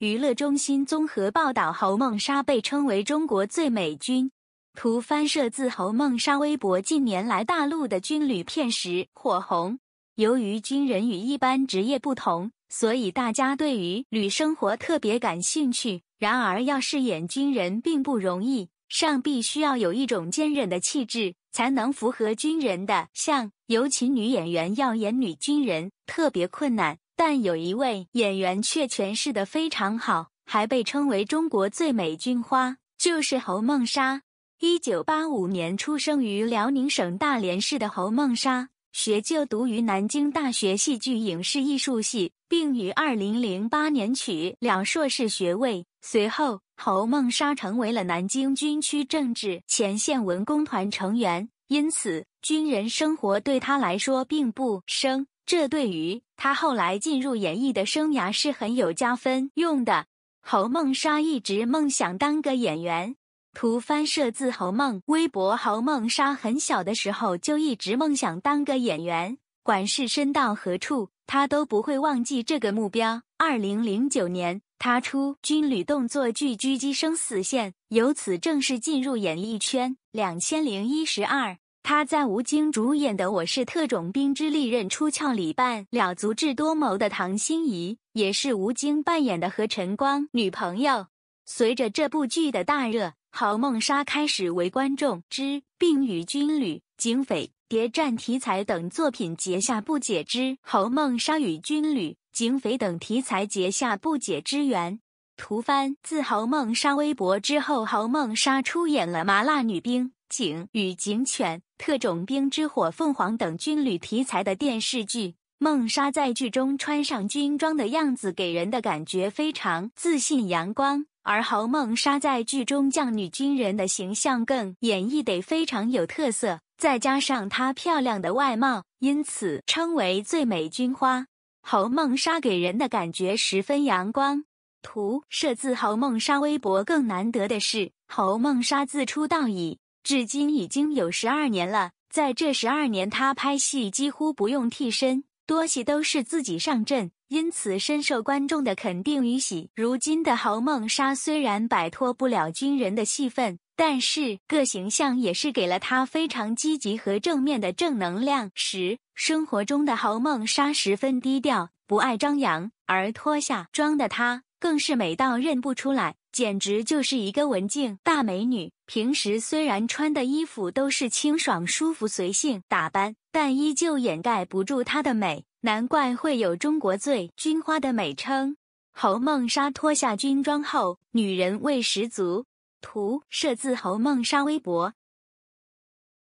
娱乐中心综合报道，侯梦莎被称为中国最美军。图翻摄自侯梦莎微博。近年来，大陆的军旅片时火红。由于军人与一般职业不同，所以大家对于旅生活特别感兴趣。然而，要饰演军人并不容易，上必须要有一种坚韧的气质，才能符合军人的像。尤其女演员要演女军人，特别困难。但有一位演员却诠释的非常好，还被称为中国最美军花，就是侯梦莎。一九八五年出生于辽宁省大连市的侯梦莎，学就读于南京大学戏剧影视艺术系，并于二零零八年取两硕士学位。随后，侯梦莎成为了南京军区政治前线文工团成员，因此军人生活对她来说并不生。这对于他后来进入演艺的生涯是很有加分用的。侯梦莎一直梦想当个演员。图翻摄自侯梦微博。侯梦莎很小的时候就一直梦想当个演员，管事身到何处，他都不会忘记这个目标。二零零九年，他出军旅动作剧《狙击生死线》，由此正式进入演艺圈。两千零一十二。她在吴京主演的《我是特种兵之利刃出鞘》里扮了足智多谋的唐心怡，也是吴京扮演的何晨光女朋友。随着这部剧的大热，侯梦莎开始为观众之并与军旅、警匪、谍战题材等作品结下不解之侯梦莎与军旅、警匪等题材结下不解之缘。图翻自侯梦莎微博之后，侯梦莎出演了《麻辣女兵》。警与警犬、特种兵之火凤凰等军旅题材的电视剧，孟莎在剧中穿上军装的样子，给人的感觉非常自信、阳光。而侯孟莎在剧中将女军人的形象更演绎得非常有特色，再加上她漂亮的外貌，因此称为最美军花。侯孟莎给人的感觉十分阳光。图摄自侯孟莎微博。更难得的是，侯孟莎自出道以至今已经有十二年了，在这十二年，他拍戏几乎不用替身，多戏都是自己上阵，因此深受观众的肯定与喜。如今的侯梦莎虽然摆脱不了军人的戏份，但是个形象也是给了他非常积极和正面的正能量。十生活中的侯梦莎十分低调，不爱张扬，而脱下装的她更是美到认不出来。简直就是一个文静大美女。平时虽然穿的衣服都是清爽、舒服、随性打扮，但依旧掩盖不住她的美，难怪会有“中国最军花”的美称。侯梦莎脱下军装后，女人味十足。图摄自侯梦莎微博。